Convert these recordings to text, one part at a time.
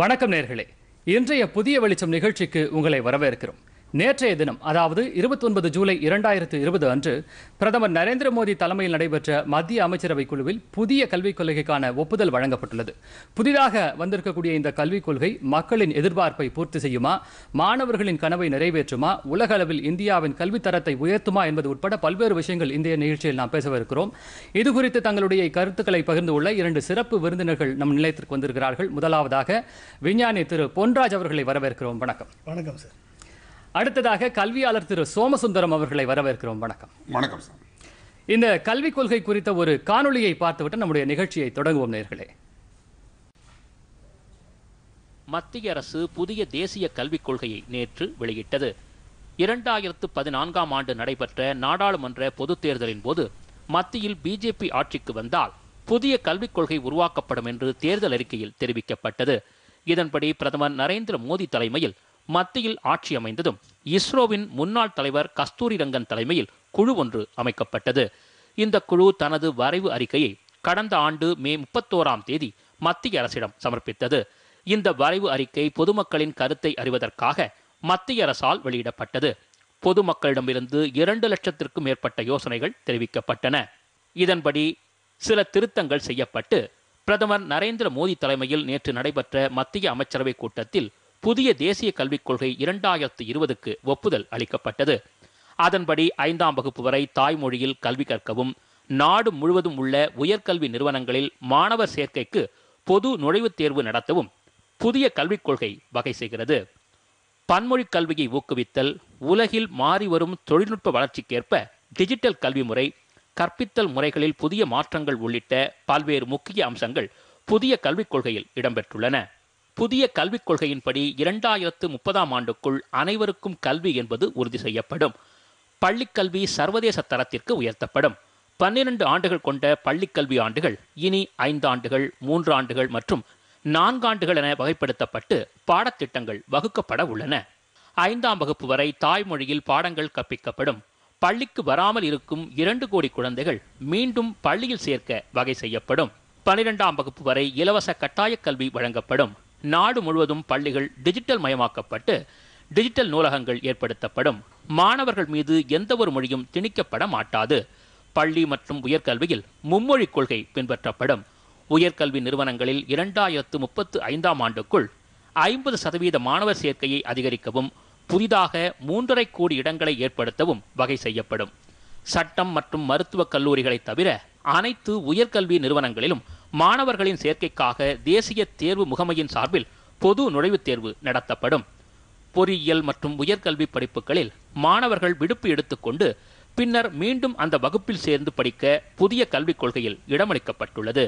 வணக்கம் நேர்களே இன்றைய புதிய வெளிச்சம் நிகழ்ச்சிக்கு உங்களை வரவேற்கிறோம் நேற்றைய தினம் அதாவது இருபத்தி ஒன்பது ஜூலை இரண்டாயிரத்து இருபது அன்று பிரதமர் நரேந்திர மோடி தலைமையில் நடைபெற்ற மத்திய அமைச்சரவைக் குழுவில் புதிய கல்விக் கொள்கைக்கான ஒப்புதல் வழங்கப்பட்டுள்ளது புதிதாக வந்திருக்கக்கூடிய இந்த கல்விக் கொள்கை மக்களின் எதிர்பார்ப்பை பூர்த்தி செய்யுமா மாணவர்களின் கனவை நிறைவேற்றுமா உலக அளவில் இந்தியாவின் கல்வித்தரத்தை உயர்த்துமா என்பது உட்பட பல்வேறு விஷயங்கள் இந்திய நிகழ்ச்சியில் நாம் பேசவிருக்கிறோம் இது குறித்து தங்களுடைய கருத்துக்களை பகிர்ந்து கொள்ள இரண்டு சிறப்பு விருந்தினர்கள் நம் நிலையத்திற்கு வந்திருக்கிறார்கள் முதலாவதாக விஞ்ஞானி திரு பொன்ராஜ் அவர்களை வரவேற்கிறோம் வணக்கம் வணக்கம் சார் அடுத்ததாக கல்வியாளர் திரு சோமசுந்தரம் அவர்களை வரவேற்கிறோம் வணக்கம் வணக்கம் சார் இந்த கல்விக் கொள்கை குறித்த ஒரு காணொளியை பார்த்துவிட்டு நம்முடைய நிகழ்ச்சியை தொடங்குவோம் நேர்களே மத்திய அரசு புதிய தேசிய கல்விக் கொள்கையை நேற்று வெளியிட்டது இரண்டாயிரத்து பதினான்காம் ஆண்டு நடைபெற்ற நாடாளுமன்ற பொதுத் தேர்தலின் போது மத்தியில் பிஜேபி ஆட்சிக்கு வந்தால் புதிய கல்விக் கொள்கை உருவாக்கப்படும் என்று தேர்தல் அறிக்கையில் தெரிவிக்கப்பட்டது இதன்படி பிரதமர் நரேந்திர மோடி தலைமையில் மத்தியில் ஆட்சி அமைந்ததும் இஸ்ரோவின் முன்னாள் தலைவர் கஸ்தூரி ரங்கன் தலைமையில் குழு ஒன்று அமைக்கப்பட்டது இந்த குழு தனது வரைவு அறிக்கையை கடந்த ஆண்டு மே முப்பத்தோராம் தேதி மத்திய அரசிடம் சமர்ப்பித்தது இந்த வரைவு அறிக்கை பொதுமக்களின் கருத்தை அறிவதற்காக மத்திய அரசால் வெளியிடப்பட்டது பொதுமக்களிடமிருந்து இரண்டு லட்சத்திற்கும் மேற்பட்ட யோசனைகள் தெரிவிக்கப்பட்டன இதன்படி சில திருத்தங்கள் செய்யப்பட்டு பிரதமர் நரேந்திர மோடி தலைமையில் நேற்று நடைபெற்ற மத்திய அமைச்சரவை கூட்டத்தில் புதிய தேசிய கல்விக் கொள்கை இரண்டாயிரத்து இருபதுக்கு ஒப்புதல் அளிக்கப்பட்டது அதன்படி ஐந்தாம் வகுப்பு வரை தாய்மொழியில் கல்வி கற்கவும் நாடு முழுவதும் உள்ள உயர்கல்வி நிறுவனங்களில் மாணவர் சேர்க்கைக்கு பொது நுழைவுத் தேர்வு நடத்தவும் புதிய கல்விக் கொள்கை வகை செய்கிறது பன்மொழி கல்வியை ஊக்குவித்தல் உலகில் மாறிவரும் தொழில்நுட்ப வளர்ச்சிக்கேற்ப டிஜிட்டல் கல்வி முறை கற்பித்தல் முறைகளில் புதிய மாற்றங்கள் உள்ளிட்ட பல்வேறு முக்கிய அம்சங்கள் புதிய கல்விக் கொள்கையில் இடம்பெற்றுள்ளன புதிய கல்விக் கொள்கையின்படி இரண்டாயிரத்து முப்பதாம் ஆண்டுக்குள் அனைவருக்கும் கல்வி என்பது உறுதி செய்யப்படும் பள்ளிக்கல்வி சர்வதேச தரத்திற்கு உயர்த்தப்படும் பன்னிரண்டு ஆண்டுகள் கொண்ட பள்ளிக்கல்வி ஆண்டுகள் இனி ஐந்தாண்டுகள் மூன்று ஆண்டுகள் மற்றும் நான்காண்டுகள் என வகைப்படுத்தப்பட்டு பாடத்திட்டங்கள் வகுக்கப்பட உள்ளன ஐந்தாம் வகுப்பு வரை தாய்மொழியில் பாடங்கள் கற்பிக்கப்படும் பள்ளிக்கு வராமல் இருக்கும் இரண்டு கோடி குழந்தைகள் மீண்டும் பள்ளியில் சேர்க்க வகை செய்யப்படும் பனிரெண்டாம் வகுப்பு வரை இலவச கட்டாய கல்வி வழங்கப்படும் நாடு முழுவதும் பள்ளிகள் டிஜிட்டல் மயமாக்கப்பட்டு டிஜிட்டல் நூலகங்கள் ஏற்படுத்தப்படும் மாணவர்கள் மீது எந்த ஒரு மொழியும் திணிக்கப்பட மாட்டாது பள்ளி மற்றும் உயர்கல்வியில் மும்மொழி கொள்கை பின்பற்றப்படும் உயர்கல்வி நிறுவனங்களில் இரண்டாயிரத்து முப்பத்து ஐந்தாம் ஆண்டுக்குள் ஐம்பது சதவீத மாணவர் சேர்க்கையை அதிகரிக்கவும் புதிதாக மூன்றரை கோடி இடங்களை ஏற்படுத்தவும் வகை செய்யப்படும் சட்டம் மற்றும் மருத்துவக் கல்லூரிகளை தவிர அனைத்து உயர்கல்வி நிறுவனங்களிலும் மாணவர்களின் சேர்க்கைக்காக தேசிய தேர்வு முகமையின் சார்பில் பொது நுழைவுத் தேர்வு நடத்தப்படும் பொறியியல் மற்றும் உயர்கல்வி படிப்புகளில் மாணவர்கள் விடுப்பு எடுத்துக்கொண்டு பின்னர் மீண்டும் அந்த வகுப்பில் சேர்ந்து படிக்க புதிய கல்விக் கொள்கையில் இடமளிக்கப்பட்டுள்ளது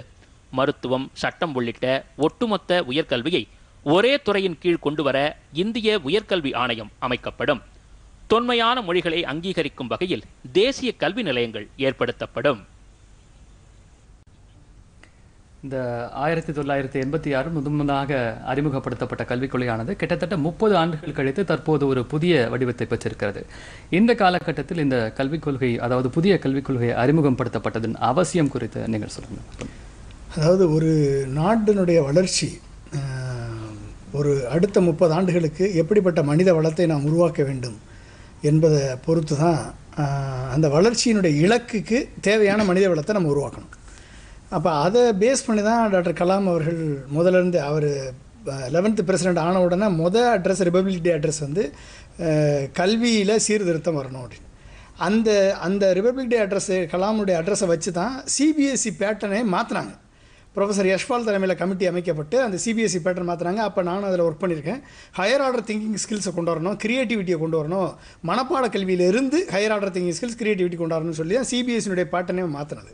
மருத்துவம் சட்டம் உள்ளிட்ட ஒட்டுமொத்த உயர்கல்வியை ஒரே துறையின் கீழ் கொண்டு வர இந்திய உயர்கல்வி ஆணையம் அமைக்கப்படும் தொன்மையான மொழிகளை அங்கீகரிக்கும் வகையில் தேசிய கல்வி நிலையங்கள் ஏற்படுத்தப்படும் இந்த ஆயிரத்தி தொள்ளாயிரத்தி எண்பத்தி ஆறு முதன்முதலாக அறிமுகப்படுத்தப்பட்ட கல்விக் கொள்கையானது கிட்டத்தட்ட முப்பது ஆண்டுகள் கழித்து தற்போது ஒரு புதிய வடிவத்தை பெற்றிருக்கிறது இந்த காலகட்டத்தில் இந்த கல்விக் கொள்கை அதாவது புதிய கல்விக் கொள்கை அறிமுகப்படுத்தப்பட்டதன் அவசியம் குறித்து நீங்கள் சொல்லுங்கள் அதாவது ஒரு நாட்டினுடைய வளர்ச்சி ஒரு அடுத்த முப்பது ஆண்டுகளுக்கு எப்படிப்பட்ட மனித வளத்தை நாம் உருவாக்க வேண்டும் என்பதை பொறுத்து தான் அந்த வளர்ச்சியினுடைய இலக்குக்கு தேவையான மனித வளத்தை நம்ம உருவாக்கணும் அப்போ அதை பேஸ் பண்ணி தான் டாக்டர் கலாம் அவர்கள் முதலேருந்து அவர் லெவன்த்து பிரசிடெண்ட் ஆன உடனே மொதல் அட்ரஸ் ரிபப்ளிக் டே அட்ரஸ் வந்து கல்வியில் சீர்திருத்தம் வரணும் அப்படின்னு அந்த அந்த ரிபப்ளிக் டே அட்ரஸ்ஸு கலாமுடைய அட்ரஸை வச்சு தான் சிபிஎஸ்சி பேட்டர்னே மாற்றினாங்க ப்ரொஃபஸர் யஷ்பால் தலைமையில் கமிட்டி அமைக்கப்பட்டு அந்த சிபிஎஸ்சி பேட்டர்ன் e மாற்றினாங்க அப்போ நானும் அதில் ஒர்க் பண்ணியிருக்கேன் ஹையர் ஆர்டர் திங்கிங் ஸ்கில்ஸை கொண்டு வரணும் க்ரியேட்டிவிட்டியை கொண்டு வரணும் மனப்பாட கல்வியிலிருந்து higher order thinking skills creativity கொண்டு வரணும்னு சொல்லி தான் சிபிஎஸ்சினுடைய e பேட்டர்னே மாற்றினது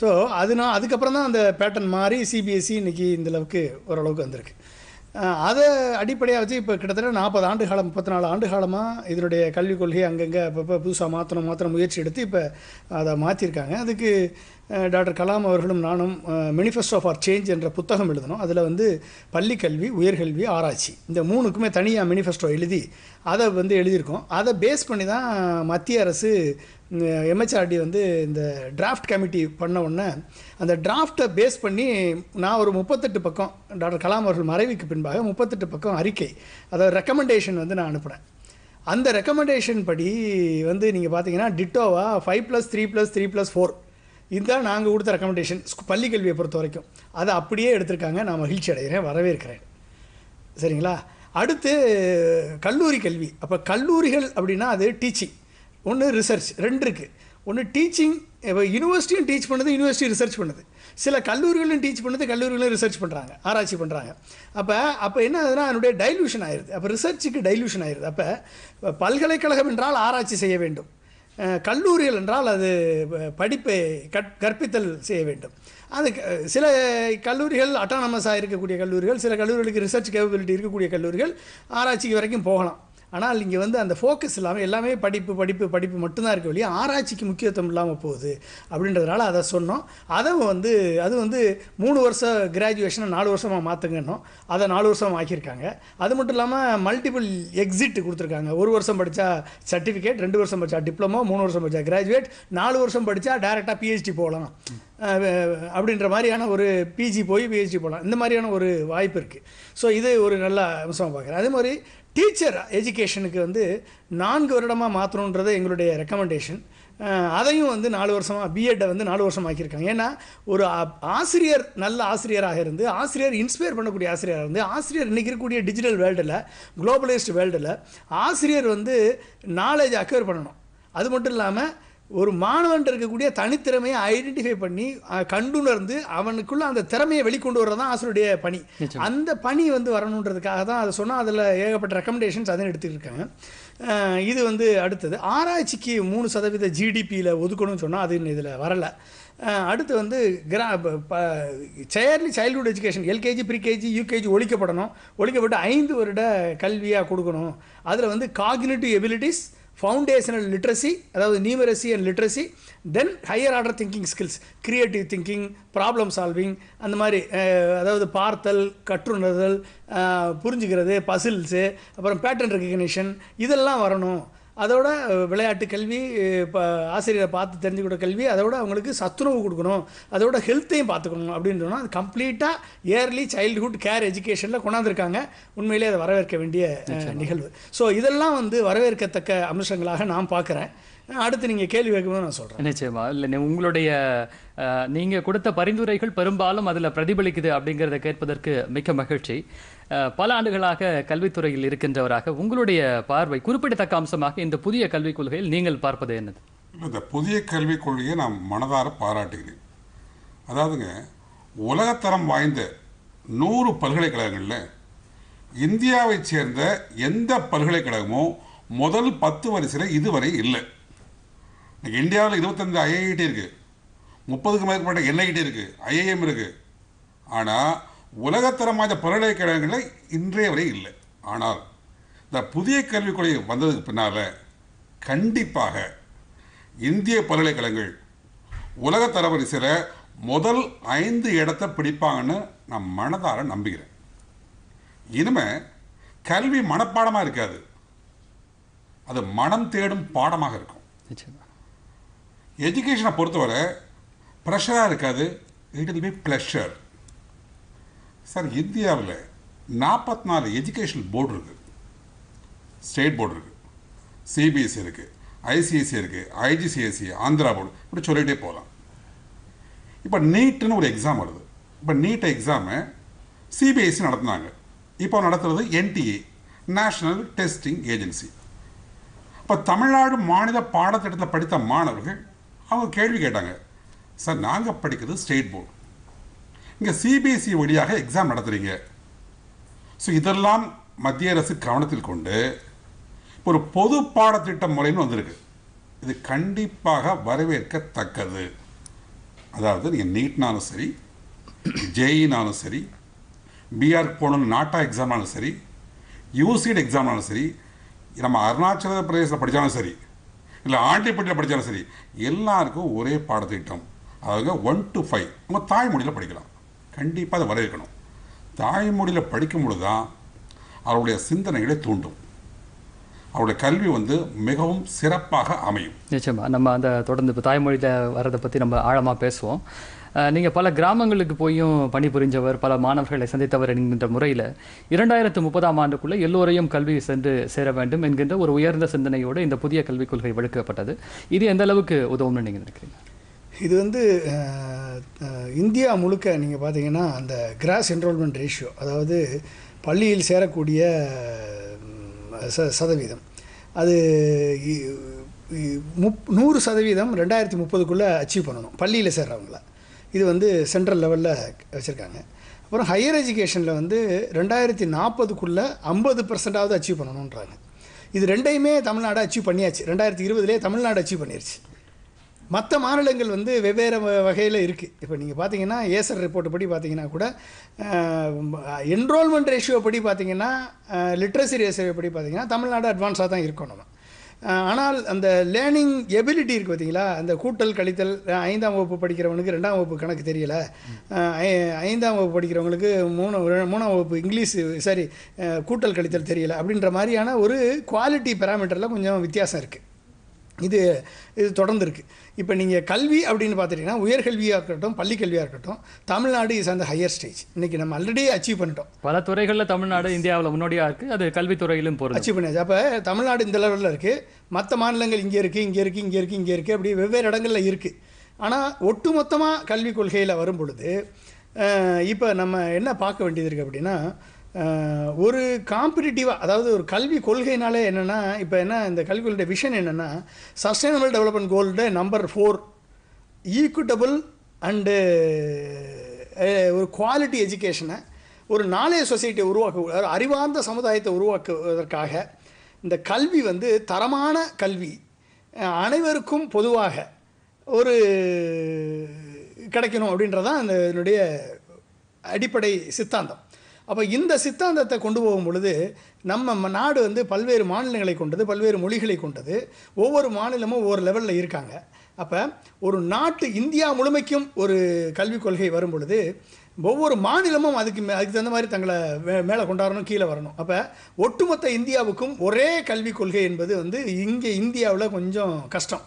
ஸோ அதுனா அதுக்கப்புறம் தான் அந்த பேட்டர்ன் மாறி சிபிஎஸ்சி e இன்றைக்கி இந்தளவுக்கு ஓரளவுக்கு வந்திருக்கு அதை அடிப்படையாக வச்சு இப்போ கிட்டத்தட்ட நாற்பது ஆண்டு காலம் முப்பத்தி நாலு ஆண்டு காலமாக இதனுடைய கல்விக் கொள்கை அங்கங்கே இப்போ புதுசாக மாற்றணும் மாற்றணும் முயற்சி எடுத்து இப்போ அதை மாற்றிருக்காங்க அதுக்கு டாக்டர் கலாம் அவர்களும் நானும் மெனிஃபெஸ்டோ ஃபார் சேஞ்ச் என்ற புத்தகம் எழுதணும் அதில் வந்து பள்ளிக்கல்வி உயர்கல்வி ஆராய்ச்சி இந்த மூணுக்குமே தனியாக மெனிஃபெஸ்டோ எழுதி அதை வந்து எழுதியிருக்கோம் அதை பேஸ் பண்ணி தான் மத்திய அரசு எம்ஹெச்ஆர்டி வந்து இந்த டிராஃப்ட் கமிட்டி பண்ண உடனே அந்த டிராஃப்டை பேஸ் பண்ணி நான் ஒரு முப்பத்தெட்டு பக்கம் டாக்டர் கலாம் அவர்கள் மறைவுக்கு பின்பாக முப்பத்தெட்டு பக்கம் அறிக்கை அதாவது ரெக்கமெண்டேஷன் வந்து நான் அனுப்புகிறேன் அந்த ரெக்கமெண்டேஷன் படி வந்து நீங்கள் பார்த்தீங்கன்னா டிட்டோவா five plus three plus three plus four இதுதான் நாங்கள் கொடுத்த ரெக்கமெண்டேஷன் பள்ளி கல்வியை பொறுத்த வரைக்கும் அதை அப்படியே எடுத்திருக்காங்க நான் மகிழ்ச்சி அடைகிறேன் வரவேற்கிறேன் சரிங்களா அடுத்து கல்லூரி கல்வி அப்போ கல்லூரிகள் அப்படின்னா அது டீச்சிங் ஒன்று ரிசர்ச் ரெண்டு இருக்குது ஒன்று டீச்சிங் இப்போ யூனிவர்சிட்டியும் டீச் பண்ணுது யூனிவர்சிட்டி ரிசர்ச் பண்ணுது சில கல்லூரிகளும் டீச் பண்ணுது கல்லூரிகளும் ரிசர்ச் பண்ணுறாங்க ஆராய்ச்சி பண்ணுறாங்க அப்போ அப்போ என்ன ஆகுதுன்னா அதனுடைய டைல்யூஷன் ஆயிடுது அப்போ ரிசர்ச்சுக்கு டைல்யூஷன் ஆயிடுது அப்போ பல்கலைக்கழகம் என்றால் ஆராய்ச்சி செய்ய வேண்டும் கல்லூரிகள் என்றால் அது படிப்பை கற்பித்தல் செய்ய வேண்டும் அது சில கல்லூரிகள் அட்டானமஸாக இருக்கக்கூடிய கல்லூரிகள் சில கல்லூரிகளுக்கு ரிசர்ச் கேபபிலிட்டி இருக்கக்கூடிய கல்லூரிகள் ஆராய்ச்சிக்கு வரைக்கும் போகலாம் ஆனால் இங்கே வந்து அந்த ஃபோக்கஸ் இல்லாமல் எல்லாமே படிப்பு படிப்பு படிப்பு மட்டும்தான் இருக்க வழியே ஆராய்ச்சிக்கு முக்கியத்துவம் இல்லாமல் போகுது அப்படின்றதுனால அதை சொன்னோம் அதை வந்து அது வந்து மூணு வருஷம் கிராஜுவேஷனை நாலு வருஷமாக மாற்றுங்கன்னோம் அதை நாலு வருஷம் ஆக்கியிருக்காங்க அது மட்டும் இல்லாமல் மல்டிபிள் எக்ஸிட் கொடுத்துருக்காங்க ஒரு வருஷம் படித்தா சர்டிஃபிகேட் ரெண்டு வருஷம் படித்தா டிப்ளமோ மூணு வருஷம் படித்தா கிராஜுவேட் நாலு வருஷம் படித்தா டேரெக்டாக பிஹெச்டி போகலாம் அப்படின்ற மாதிரியான ஒரு பிஜி போய் பிஹெச்டி போகலாம் இந்த மாதிரியான ஒரு வாய்ப்பு இருக்குது ஸோ இது ஒரு நல்ல அம்சமாக பார்க்குறேன் அதே மாதிரி டீச்சர் எஜுகேஷனுக்கு வந்து நான்கு வருடமாக மாற்றணுன்றது எங்களுடைய ரெக்கமெண்டேஷன் அதையும் வந்து நாலு வருஷமாக பிஎட்டை வந்து நாலு வருஷம் ஆக்கியிருக்காங்க ஏன்னா ஒரு ஆசிரியர் நல்ல ஆசிரியராக இருந்து ஆசிரியர் இன்ஸ்பயர் பண்ணக்கூடிய ஆசிரியராக இருந்து ஆசிரியர் இன்றைக்கி இருக்கக்கூடிய டிஜிட்டல் வேர்ல்டில் குளோபலைஸ்டு வேர்ல்டில் ஆசிரியர் வந்து நாலேஜ் அக்வேர் பண்ணணும் அது மட்டும் இல்லாமல் ஒரு மாணவன் இருக்கக்கூடிய தனித்திறமையை ஐடென்டிஃபை பண்ணி கண்டுணர்ந்து அவனுக்குள்ள அந்த திறமையை வெளிக்கொண்டு வர்றது தான் ஆசிரியருடைய பணி அந்த பணி வந்து வரணுன்றதுக்காக தான் அதை சொன்னால் அதில் ஏகப்பட்ட ரெக்கமெண்டேஷன்ஸ் அதையும் எடுத்துருக்காங்க இது வந்து அடுத்தது ஆராய்ச்சிக்கு மூணு சதவீத ஜிடிபியில் ஒதுக்கணும்னு சொன்னால் அது இதில் வரலை அடுத்து வந்து கிரா early childhood education LKG pre KG UKG ஒழிக்கப்படணும் ஒழிக்கப்பட்டு ஐந்து வருட கல்வியாக கொடுக்கணும் அதில் வந்து காகினேட்டிவ் எபிலிட்டிஸ் ஃபவுண்டேஷனல் லிட்ரஸி அதாவது numeracy and literacy then higher order thinking skills creative thinking problem solving அந்த மாதிரி அதாவது பார்த்தல் கற்றுணர்தல் புரிஞ்சுக்கிறது பசில்ஸு அப்புறம் பேட்டர்ன் ரெக்கக்னிஷன் இதெல்லாம் வரணும் அதோட விளையாட்டு கல்வி ஆசிரியரை பார்த்து தெரிஞ்சுக்கிட்ட கல்வி அதோட அவங்களுக்கு சத்துணவு கொடுக்கணும் அதோட ஹெல்த்தையும் பார்த்துக்கணும் அப்படின்னு சொன்னால் அது கம்ப்ளீட்டாக இயர்லி சைல்டுஹுட் கேர் எஜுகேஷனில் கொண்டாந்துருக்காங்க உண்மையிலே அதை வரவேற்க வேண்டிய நிகழ்வு ஸோ இதெல்லாம் வந்து வரவேற்கத்தக்க அம்சங்களாக நான் பார்க்குறேன் அடுத்து நீங்கள் கேள்வி வைக்கும்போது நான் சொல்கிறேன் நிச்சயமா இல்லை உங்களுடைய நீங்கள் கொடுத்த பரிந்துரைகள் பெரும்பாலும் அதில் பிரதிபலிக்குது அப்படிங்கிறத கேட்பதற்கு மிக்க மகிழ்ச்சி பல ஆண்டுகளாக கல்வித்துறையில் இருக்கின்றவராக உங்களுடைய பார்வை குறிப்பிடத்தக்க அம்சமாக இந்த புதிய கல்விக் கொள்கையில் நீங்கள் பார்ப்பது என்னது இந்த புதிய கல்விக் கொள்கையை நான் மனதார பாராட்டுகிறேன் அதாவதுங்க உலகத்தரம் வாய்ந்த நூறு பல்கலைக்கழகங்களில் இந்தியாவைச் சேர்ந்த எந்த பல்கலைக்கழகமும் முதல் பத்து வரிசையில் இதுவரை இல்லை இன்னைக்கு இந்தியாவில் இருபத்தஞ்சு ஐஐடி இருக்குது முப்பதுக்கு மேற்பட்ட என்ஐடி இருக்குது ஐஏஎம் இருக்குது ஆனால் உலகத்தரம் வாய்ந்த பல்கலைக்கழகங்களில் இன்றைய வரை இல்லை ஆனால் இந்த புதிய கல்விக் கொள்கை வந்ததுக்கு பின்னால் கண்டிப்பாக இந்திய பல்கலைக்கழகங்கள் உலக தரவரிசையில் முதல் ஐந்து இடத்தை பிடிப்பாங்கன்னு நான் மனதார நம்புகிறேன் இனிமே கல்வி மனப்பாடமாக இருக்காது அது மனம் தேடும் பாடமாக இருக்கும் எஜுகேஷனை பொறுத்தவரை ப்ரெஷராக இருக்காது it'll be pleasure sir இந்தியாவில் நாற்பத்தி நாலு எஜுகேஷனல் போர்டு இருக்குது ஸ்டேட் போர்டு இருக்குது சிபிஎஸ்சி e இருக்குது ஐசிஎஸ்சி e இருக்குது ஐஜிசிஎஸ்சி ஆந்திரா போர்டு e, இப்படி சொல்லிகிட்டே போகலாம் இப்போ நீட்டுன்னு ஒரு எக்ஸாம் வருது இப்போ நீட் எக்ஸாமு சிபிஎஸ்சி நடத்துனாங்க இப்போ நடத்துறது என்டிஏ நேஷ்னல் டெஸ்டிங் ஏஜென்சி இப்போ தமிழ்நாடு மாநில பாடத்திட்டத்தில் படித்த மாணவர்கள் அவங்க கேள்வி கேட்டாங்க சார் நாங்கள் படிக்கிறது ஸ்டேட் போர்டு இங்கே சிபிஎஸ்சி e வழியாக எக்ஸாம் நடத்துகிறீங்க ஸோ இதெல்லாம் மத்திய அரசு கவனத்தில் கொண்டு ஒரு பொது பாடத்திட்டம் முறைன்னு வந்திருக்கு இது கண்டிப்பாக வரவேற்கத்தக்கது அதாவது நீங்கள் நீட்னாலும் சரி ஜேஇனாலும் e சரி பிஆர் போனாலும் நாட்டா எக்ஸாம்னாலும் சரி யூசிட் எக்ஸாம்னாலும் சரி நம்ம அருணாச்சல பிரதேசத்தில் படித்தாலும் சரி இல்லை ஆண்டிப்பட்டியில் படித்தாலும் சரி எல்லாருக்கும் ஒரே பாடத்திட்டம் அதாவது ஒன் டு ஃபைவ் உங்கள் தாய்மொழியில் படிக்கலாம் கண்டிப்பாக அதை வரவேற்கணும் தாய்மொழியில் படிக்கும் பொழுது தான் அவருடைய சிந்தனைகளை தூண்டும் அவருடைய கல்வி வந்து மிகவும் சிறப்பாக அமையும் நிச்சயமாக நம்ம அந்த தொடர்ந்து இப்போ தாய்மொழியில் வர்றதை பற்றி நம்ம ஆழமாக பேசுவோம் நீங்கள் பல கிராமங்களுக்கு போயும் பணிபுரிஞ்சவர் பல மாணவர்களை சந்தித்தவர் என்கின்ற முறையில் இரண்டாயிரத்து முப்பதாம் ஆண்டுக்குள்ளே எல்லோரையும் கல்வி சென்று சேர வேண்டும் என்கின்ற ஒரு உயர்ந்த சிந்தனையோடு இந்த புதிய கல்விக் கொள்கை வழக்கப்பட்டது இது எந்த அளவுக்கு உதவும்னு நீங்கள் நினைக்கிறீங்க இது வந்து இந்தியா முழுக்க நீங்கள் பார்த்தீங்கன்னா அந்த கிராஸ் என்ரோல்மெண்ட் ரேஷியோ அதாவது பள்ளியில் சேரக்கூடிய ச சதவீதம் அது முப் நூறு சதவீதம் ரெண்டாயிரத்தி முப்பதுக்குள்ளே அச்சீவ் பண்ணணும் பள்ளியில் சேர்றவங்கள இது வந்து சென்ட்ரல் லெவலில் வச்சுருக்காங்க அப்புறம் ஹையர் எஜுகேஷனில் வந்து ரெண்டாயிரத்தி நாற்பதுக்குள்ளே ஐம்பது பர்சன்டாவது அச்சீவ் பண்ணணுன்றாங்க இது ரெண்டையுமே தமிழ்நாடு அச்சீவ் பண்ணியாச்சு ரெண்டாயிரத்தி இருபதுலேயே தமிழ்நாடு அச்சீவ் பண்ணிருச்சு மற்ற மாநிலங்கள் வந்து வெவ்வேறு வகையில் இருக்குது இப்போ நீங்கள் பார்த்தீங்கன்னா ஏசர் ரிப்போர்ட் படி பார்த்தீங்கன்னா கூட என்ரோல்மெண்ட் ரேஷியோ படி பார்த்தீங்கன்னா லிட்ரஸி ரேஷியோ படி பார்த்தீங்கன்னா தமிழ்நாடு அட்வான்ஸாக தான் இருக்கும் நம்ம ஆனால் அந்த லேர்னிங் எபிலிட்டி இருக்குது பார்த்தீங்களா அந்த கூட்டல் கழித்தல் ஐந்தாம் வகுப்பு படிக்கிறவனுக்கு ரெண்டாம் வகுப்பு கணக்கு தெரியல ஐந்தாம் வகுப்பு படிக்கிறவங்களுக்கு மூணு மூணாம் வகுப்பு இங்கிலீஷ் சாரி கூட்டல் கழித்தல் தெரியல அப்படின்ற மாதிரியான ஒரு குவாலிட்டி பேராமீட்டரில் கொஞ்சம் வித்தியாசம் இருக்குது இது இது தொடர்ந்துருக்கு இப்போ நீங்கள் கல்வி அப்படின்னு பார்த்துட்டிங்கன்னா உயர்கல்வியாக இருக்கட்டும் பள்ளிக்கல்வியாக இருக்கட்டும் தமிழ்நாடு இஸ் அந்த ஹையர் ஸ்டேஜ் இன்றைக்கி நம்ம ஆல்ரெடி அச்சீவ் பண்ணிட்டோம் பல துறைகளில் தமிழ்நாடு இந்தியாவில் முன்னோடியாக இருக்குது அது கல்வித்துறையிலும் போகிறது அச்சீவ் பண்ணியாச்சு அப்போ தமிழ்நாடு இந்த லெவலில் இருக்குது மற்ற மாநிலங்கள் இங்கே இருக்குது இங்கே இருக்குது இங்கே இருக்குது இங்கே இருக்குது அப்படி வெவ்வேறு இடங்களில் இருக்குது ஆனால் ஒட்டுமொத்தமாக கல்விக் கொள்கையில் வரும் பொழுது இப்போ நம்ம என்ன பார்க்க வேண்டியது இருக்குது அப்படின்னா ஒரு காம்படிட்டிவாக அதாவது ஒரு கல்வி கொள்கைனாலே என்னென்னா இப்போ என்ன இந்த கல்வி கொள்கை விஷன் என்னென்னா sustainable development goal number four equitable and ஒரு குவாலிட்டி எஜுகேஷனை ஒரு நாளைய சொசைட்டியை உருவாக்க அறிவார்ந்த சமுதாயத்தை உருவாக்குவதற்காக இந்த கல்வி வந்து தரமான கல்வி அனைவருக்கும் பொதுவாக ஒரு கிடைக்கணும் அப்படின்றதான் அந்த இதனுடைய அடிப்படை சித்தாந்தம் அப்போ இந்த சித்தாந்தத்தை கொண்டு போகும் பொழுது நம்ம நாடு வந்து பல்வேறு மாநிலங்களை கொண்டது பல்வேறு மொழிகளை கொண்டது ஒவ்வொரு மாநிலமும் ஒவ்வொரு லெவலில் இருக்காங்க அப்போ ஒரு நாட்டு இந்தியா முழுமைக்கும் ஒரு கல்விக் கொள்கை வரும் பொழுது ஒவ்வொரு மாநிலமும் அதுக்கு மே அதுக்கு தகுந்த மாதிரி தங்களை மே மேலே கொண்டாடணும் கீழே வரணும் அப்போ ஒட்டுமொத்த இந்தியாவுக்கும் ஒரே கல்விக் கொள்கை என்பது வந்து இங்கே இந்தியாவில் கொஞ்சம் கஷ்டம்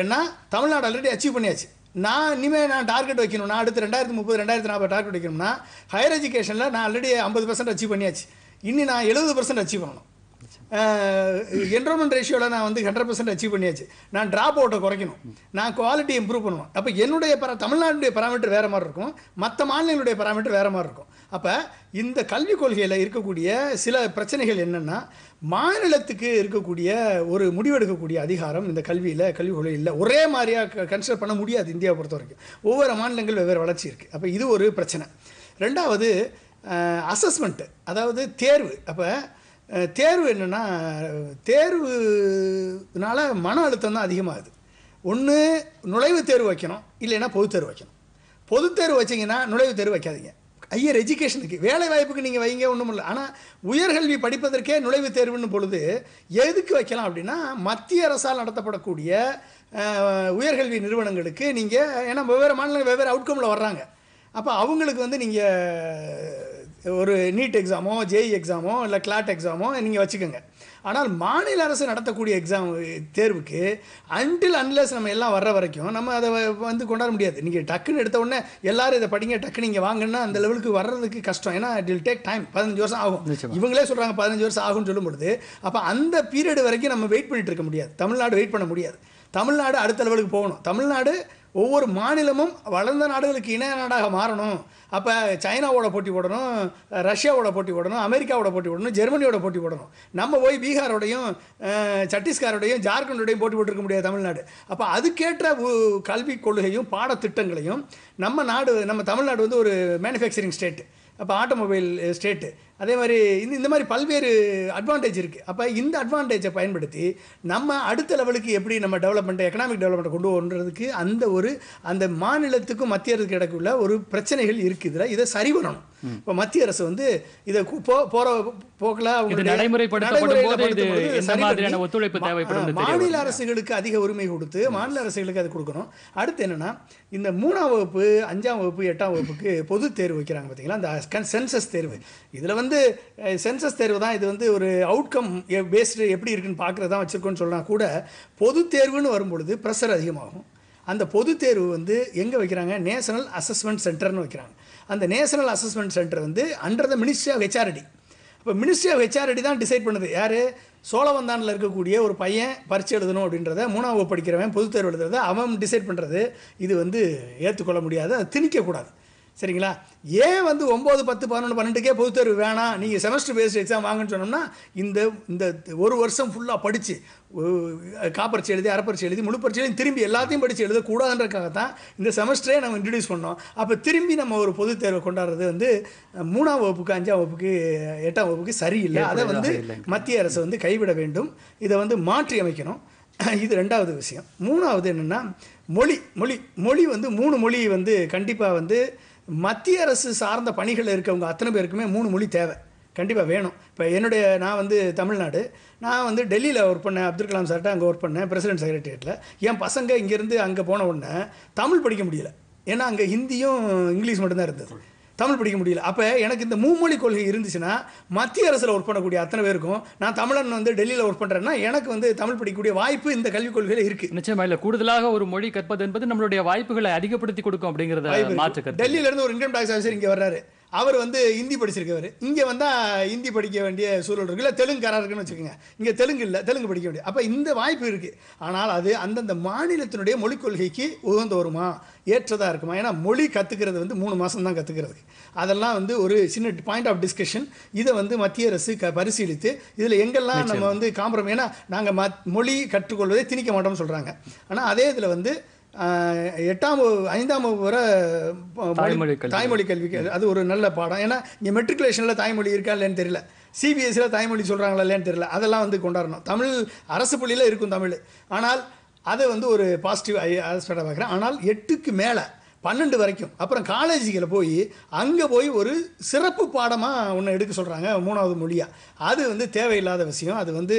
ஏன்னா தமிழ்நாடு ஆல்ரெடி அச்சீவ் பண்ணியாச்சு நான் இனிமேல் நான் டார்கெட் வைக்கணும் நான் அடுத்து ரெண்டாயிரத்து முப்பது ரெண்டாயிரத்து நாற்பது டார்கெட் வைக்கணும்னா ஹையர் எஜுகேஷனில் நான் ஆல்ரெடி ஐம்பது பர்சன்ட் அச்சீவ் பண்ணியாச்சு இன்னும் நான் எழுபது பர்சன்ட் அச்சீவ் பண்ணணும் என்ரோல்மெண்ட் ரேஷியோவில் நான் வந்து ஹண்ட்ரட் பர்சன்ட் அச்சீவ் பண்ணியாச்சு நான் ட்ராப் அவுட்டை குறைக்கணும் நான் குவாலிட்டி இம்ப்ரூவ் பண்ணுவேன் அப்போ என்னுடைய பரா தமிழ்நாட்டுடைய பராமீட்டர் வேறு மாதிரி இருக்கும் மற்ற மாநிலங்களுடைய பராமீட்டர் வேறு மாதிரி இருக்கும் அப்போ இந்த கல்விக் கொள்கையில் இருக்கக்கூடிய சில பிரச்சனைகள் என்னென்னா மாநிலத்துக்கு இருக்கக்கூடிய ஒரு முடிவெடுக்கக்கூடிய அதிகாரம் இந்த கல்வியில் கல்வி கொள்கையில் ஒரே மாதிரியாக கன்சிடர் பண்ண முடியாது இந்தியாவை பொறுத்த வரைக்கும் ஒவ்வொரு மாநிலங்கள் வெவ்வேறு வளர்ச்சி இருக்குது அப்போ இது ஒரு பிரச்சனை ரெண்டாவது அசஸ்மெண்ட்டு அதாவது தேர்வு அப்போ தேர்வு என்னென்னா தேர்வுனால மன அழுத்தம் தான் அதிகமாகுது ஒன்று நுழைவுத் தேர்வு வைக்கணும் இல்லைன்னா பொது தேர்வு வைக்கணும் பொது தேர்வு வச்சிங்கன்னா நுழைவுத் தேர்வு வைக்காதீங்க ஹையர் எஜுகேஷனுக்கு வேலை வாய்ப்புக்கு நீங்கள் வைங்க ஒன்றும் இல்லை ஆனால் உயர்கல்வி படிப்பதற்கே நுழைவுத் தேர்வுன்னு பொழுது எதுக்கு வைக்கலாம் அப்படின்னா மத்திய அரசால் நடத்தப்படக்கூடிய உயர்கல்வி நிறுவனங்களுக்கு நீங்கள் ஏன்னா வெவ்வேறு மாநிலங்கள் வெவ்வேறு அவுட்கமில் வர்றாங்க அப்போ அவங்களுக்கு வந்து நீங்கள் ஒரு நீட் எக்ஸாமோ ஜேஇ எக்ஸாமோ இல்லை கிளாட் எக்ஸாமோ நீங்கள் வச்சுக்கோங்க ஆனால் மாநில அரசு நடத்தக்கூடிய எக்ஸாம் தேர்வுக்கு அன்டில் அன்லஸ் நம்ம எல்லாம் வர்ற வரைக்கும் நம்ம அதை வந்து கொண்டாட முடியாது நீங்கள் டக்குன்னு எடுத்த உடனே எல்லாரும் இதை படிங்க டக்குன்னு நீங்கள் வாங்கினா அந்த லெவலுக்கு வர்றதுக்கு கஷ்டம் ஏன்னா இட் டேக் டைம் பதினஞ்சு வருஷம் ஆகும் இவங்களே சொல்கிறாங்க பதினஞ்சு வருஷம் ஆகும்னு சொல்லும்பொழுது அப்போ அந்த பீரியடு வரைக்கும் நம்ம வெயிட் பண்ணிட்டு இருக்க முடியாது தமிழ்நாடு வெயிட் பண்ண முடியாது தமிழ்நாடு அடுத்த லெவலுக்கு போகணும் தமிழ்நாடு ஒவ்வொரு மாநிலமும் வளர்ந்த நாடுகளுக்கு இணைய நாடாக மாறணும் அப்போ சைனாவோட போட்டி போடணும் ரஷ்யாவோட போட்டி போடணும் அமெரிக்காவோட போட்டி போடணும் ஜெர்மனியோட போட்டி போடணும் நம்ம போய் பீகாரோடையும் சத்தீஸ்கரோடையும் ஜார்க்கண்டோடையும் போட்டி போட்டிருக்க முடியாது தமிழ்நாடு அப்போ அதுக்கேற்ற கல்விக் கொள்கையும் பாடத்திட்டங்களையும் நம்ம நாடு நம்ம தமிழ்நாடு வந்து ஒரு மேனுஃபேக்சரிங் ஸ்டேட்டு அப்போ ஆட்டோமொபைல் ஸ்டேட்டு அதே மாதிரி இந்த இந்த மாதிரி பல்வேறு அட்வான்டேஜ் இருக்குது அப்போ இந்த அட்வான்டேஜை பயன்படுத்தி நம்ம அடுத்த லெவலுக்கு எப்படி நம்ம டெவலப்மெண்ட் எக்கனாமிக் டெவலப்மெண்ட்டை கொண்டு வரன்றதுக்கு அந்த ஒரு அந்த மாநிலத்துக்கும் மத்திய அரசுக்கு இடக்குள்ள ஒரு பிரச்சனைகள் இருக்குது இதை சரி வரணும் இப்போ மத்திய அரசு வந்து இதை போ போற போக்கில் மாநில அரசுகளுக்கு அதிக உரிமை கொடுத்து மாநில அரசுகளுக்கு அது கொடுக்கணும் அடுத்து என்னன்னா இந்த மூணாம் வகுப்பு அஞ்சாம் வகுப்பு எட்டாம் வகுப்புக்கு பொது தேர்வு வைக்கிறாங்க பார்த்தீங்களா அந்த சென்சஸ் தேர்வு இதில் வந்து வந்து சென்சஸ் தேர்வு தான் இது வந்து ஒரு அவுட்கம் பேஸ்டு எப்படி இருக்குன்னு பார்க்குறது தான் வச்சுருக்கோன்னு சொன்னால் கூட பொது தேர்வுன்னு வரும்பொழுது ப்ரெஷர் அதிகமாகும் அந்த பொது தேர்வு வந்து எங்கே வைக்கிறாங்க நேஷனல் அசஸ்மெண்ட் சென்டர்னு வைக்கிறாங்க அந்த நேஷனல் அசஸ்மெண்ட் சென்டர் வந்து under the ministry of HRD இப்போ மினிஸ்ட்ரி ஆஃப் ஹெச்ஆர்டி தான் டிசைட் பண்ணுது யார் சோழவந்தானில் இருக்கக்கூடிய ஒரு பையன் பரிச்சு எழுதணும் அப்படின்றத மூணாவது படிக்கிறவன் பொது தேர்வு எழுதுறத அவன் டிசைட் பண்ணுறது இது வந்து ஏற்றுக்கொள்ள முடியாது அதை திணிக்கக்கூடாது சரிங்களா ஏன் வந்து ஒம்பது பத்து பதினொன்று பன்னெண்டுக்கே பொது தேர்வு வேணாம் நீங்கள் செமஸ்டர் பேஸ்ட் எக்ஸாம் வாங்கன்னு சொன்னோம்னா இந்த இந்த ஒரு வருஷம் ஃபுல்லாக படித்து காப்பரிச்சு எழுதி அரைப்பரிச்சு எழுதி முழுப்பரிச்சு எழுதி திரும்பி எல்லாத்தையும் படித்து எழுதக்கூடாதுன்றக்காக தான் இந்த செமஸ்டரே நம்ம இன்ட்ரடியூஸ் பண்ணோம் அப்போ திரும்பி நம்ம ஒரு பொது தேர்வை கொண்டாடுறது வந்து மூணாம் வகுப்புக்கு அஞ்சாம் வகுப்புக்கு எட்டாம் வகுப்புக்கு சரியில்லை அதை வந்து மத்திய அரசு வந்து கைவிட வேண்டும் இதை வந்து மாற்றி அமைக்கணும் இது ரெண்டாவது விஷயம் மூணாவது என்னென்னா மொழி மொழி மொழி வந்து மூணு மொழி வந்து கண்டிப்பாக வந்து மத்திய அரசு சார்ந்த பணிகள் இருக்கவங்க அத்தனை பேருக்குமே மூணு மொழி தேவை கண்டிப்பாக வேணும் இப்போ என்னுடைய நான் வந்து தமிழ்நாடு நான் வந்து டெல்லியில் ஒர்க் பண்ணேன் அப்துல் கலாம் சார்கிட்ட அங்கே ஒர்க் பண்ணேன் பிரசிடென்ட் செக்ரட்டரியேட்டில் என் பசங்க இங்கேருந்து அங்கே போன உடனே தமிழ் படிக்க முடியல ஏன்னா அங்கே ஹிந்தியும் இங்கிலீஷ் மட்டும்தான் இருந்தது தமிழ் படிக்க முடியல அப்போ எனக்கு இந்த மூமொழி கொள்கை இருந்துச்சுன்னா மத்திய அரசில் ஒர்க் பண்ணக்கூடிய அத்தனை பேருக்கும் நான் தமிழன் வந்து டெல்லியில் ஒர்க் பண்ணுறேன்னா எனக்கு வந்து தமிழ் படிக்கக்கூடிய வாய்ப்பு இந்த கல்விக் கொள்கையில் இருக்குது நிச்சயமா இல்லை கூடுதலாக ஒரு மொழி கற்பது என்பது நம்மளுடைய வாய்ப்புகளை அதிகப்படுத்தி கொடுக்கும் அப்படிங்கிறத மாற்ற டெல்லியிலேருந்து ஒரு இன்கம் டாக்ஸ் ஆஃபீஸர் இங்கே வர்றாரு அவர் வந்து ஹிந்தி படிச்சிருக்கவர் இங்கே வந்தால் ஹிந்தி படிக்க வேண்டிய சூழல் இருக்குது இல்லை தெலுங்குக்காரர் இருக்குன்னு வச்சுக்கோங்க இங்கே தெலுங்கு இல்லை தெலுங்கு படிக்க வேண்டிய அப்போ இந்த வாய்ப்பு இருக்குது ஆனால் அது அந்தந்த மாநிலத்தினுடைய மொழிக் கொள்கைக்கு உகந்த வருமா ஏற்றதாக இருக்குமா ஏன்னா மொழி கற்றுக்கிறது வந்து மூணு மாதம் தான் கற்றுக்கிறது அதெல்லாம் வந்து ஒரு சின்ன பாயிண்ட் ஆஃப் டிஸ்கஷன் இதை வந்து மத்திய அரசு க பரிசீலித்து இதில் எங்கெல்லாம் நம்ம வந்து காம்பரம் ஏன்னா நாங்கள் மொழி கற்றுக்கொள்வதை திணிக்க மாட்டோம்னு சொல்கிறாங்க ஆனால் அதே இதில் வந்து எட்டாம் வகுப்பு ஐந்தாம் வகுப்பு வரை தாய்மொழி தாய்மொழி கல்விக்கு அது ஒரு நல்ல பாடம் ஏன்னா இங்கே மெட்ரிகுலேஷனில் தாய்மொழி இருக்கா இல்லைன்னு தெரியல சிபிஎஸ்சியில் தாய்மொழி சொல்கிறாங்களா இல்லைன்னு தெரியல அதெல்லாம் வந்து கொண்டாடணும் தமிழ் அரசு பள்ளியில் இருக்கும் தமிழ் ஆனால் அதை வந்து ஒரு பாசிட்டிவ் ஆஸ்பெக்டாக பார்க்குறேன் ஆனால் எட்டுக்கு மேலே பன்னெண்டு வரைக்கும் அப்புறம் காலேஜுகளை போய் அங்கே போய் ஒரு சிறப்பு பாடமாக ஒன்று எடுக்க சொல்கிறாங்க மூணாவது மொழியாக அது வந்து தேவையில்லாத விஷயம் அது வந்து